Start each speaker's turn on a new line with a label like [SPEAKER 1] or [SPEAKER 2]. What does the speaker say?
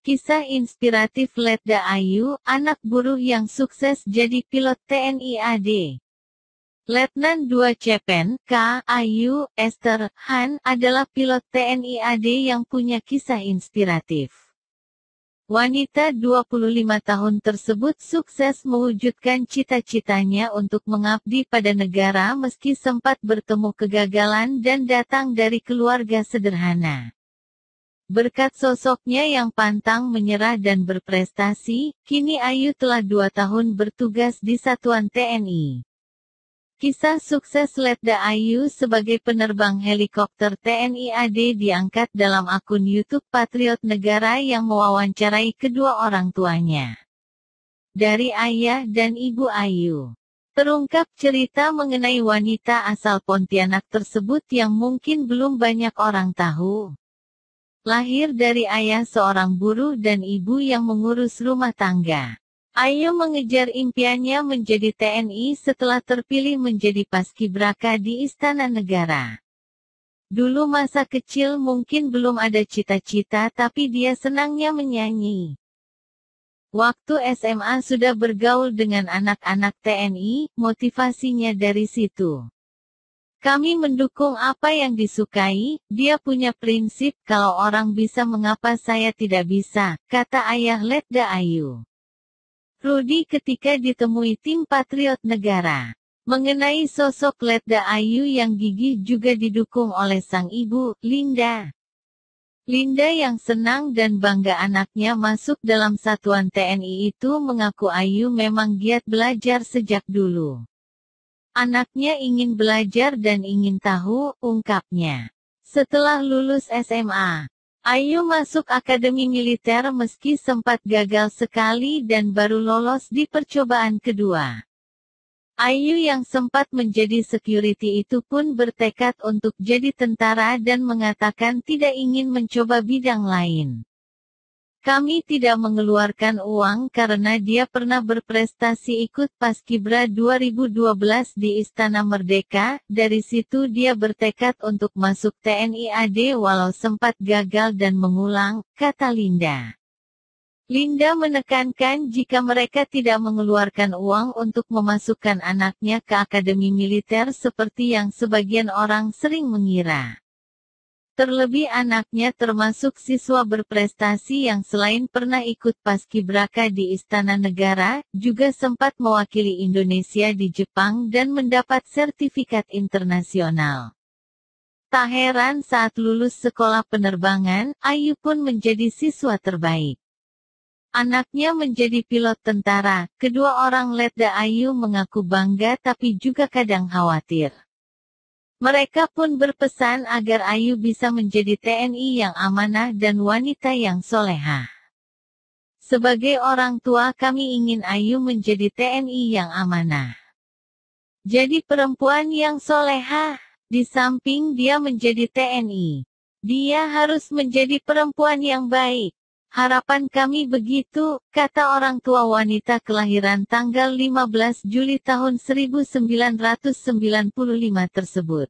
[SPEAKER 1] Kisah inspiratif Letda Ayu, anak buruh yang sukses jadi pilot TNI AD. Letnan 2 Cepen, K. Ayu, Esther, Han, adalah pilot TNI AD yang punya kisah inspiratif. Wanita 25 tahun tersebut sukses mewujudkan cita-citanya untuk mengabdi pada negara meski sempat bertemu kegagalan dan datang dari keluarga sederhana. Berkat sosoknya yang pantang menyerah dan berprestasi, kini Ayu telah dua tahun bertugas di Satuan TNI. Kisah sukses Letda Ayu sebagai penerbang helikopter TNI AD diangkat dalam akun YouTube Patriot Negara yang mewawancarai kedua orang tuanya. Dari ayah dan ibu Ayu. Terungkap cerita mengenai wanita asal Pontianak tersebut yang mungkin belum banyak orang tahu. Lahir dari ayah seorang buruh dan ibu yang mengurus rumah tangga. Ayu mengejar impiannya menjadi TNI setelah terpilih menjadi paskibraka di Istana Negara. Dulu masa kecil mungkin belum ada cita-cita tapi dia senangnya menyanyi. Waktu SMA sudah bergaul dengan anak-anak TNI, motivasinya dari situ. Kami mendukung apa yang disukai, dia punya prinsip kalau orang bisa mengapa saya tidak bisa, kata ayah Letda Ayu. Rudi ketika ditemui tim Patriot Negara. Mengenai sosok Letda Ayu yang gigih juga didukung oleh sang ibu, Linda. Linda yang senang dan bangga anaknya masuk dalam satuan TNI itu mengaku Ayu memang giat belajar sejak dulu. Anaknya ingin belajar dan ingin tahu, ungkapnya. Setelah lulus SMA, Ayu masuk akademi militer meski sempat gagal sekali dan baru lolos di percobaan kedua. Ayu yang sempat menjadi security itu pun bertekad untuk jadi tentara dan mengatakan tidak ingin mencoba bidang lain. Kami tidak mengeluarkan uang karena dia pernah berprestasi ikut Paskibra 2012 di Istana Merdeka, dari situ dia bertekad untuk masuk TNI AD walau sempat gagal dan mengulang, kata Linda. Linda menekankan jika mereka tidak mengeluarkan uang untuk memasukkan anaknya ke akademi militer seperti yang sebagian orang sering mengira. Terlebih anaknya termasuk siswa berprestasi yang selain pernah ikut paskibraka di Istana Negara, juga sempat mewakili Indonesia di Jepang dan mendapat sertifikat internasional. Tak heran saat lulus sekolah penerbangan, Ayu pun menjadi siswa terbaik. Anaknya menjadi pilot tentara, kedua orang Letda Ayu mengaku bangga tapi juga kadang khawatir. Mereka pun berpesan agar Ayu bisa menjadi TNI yang amanah dan wanita yang soleha. Sebagai orang tua kami ingin Ayu menjadi TNI yang amanah. Jadi perempuan yang soleha. di samping dia menjadi TNI. Dia harus menjadi perempuan yang baik, Harapan kami begitu, kata orang tua wanita kelahiran tanggal 15 Juli tahun 1995 tersebut.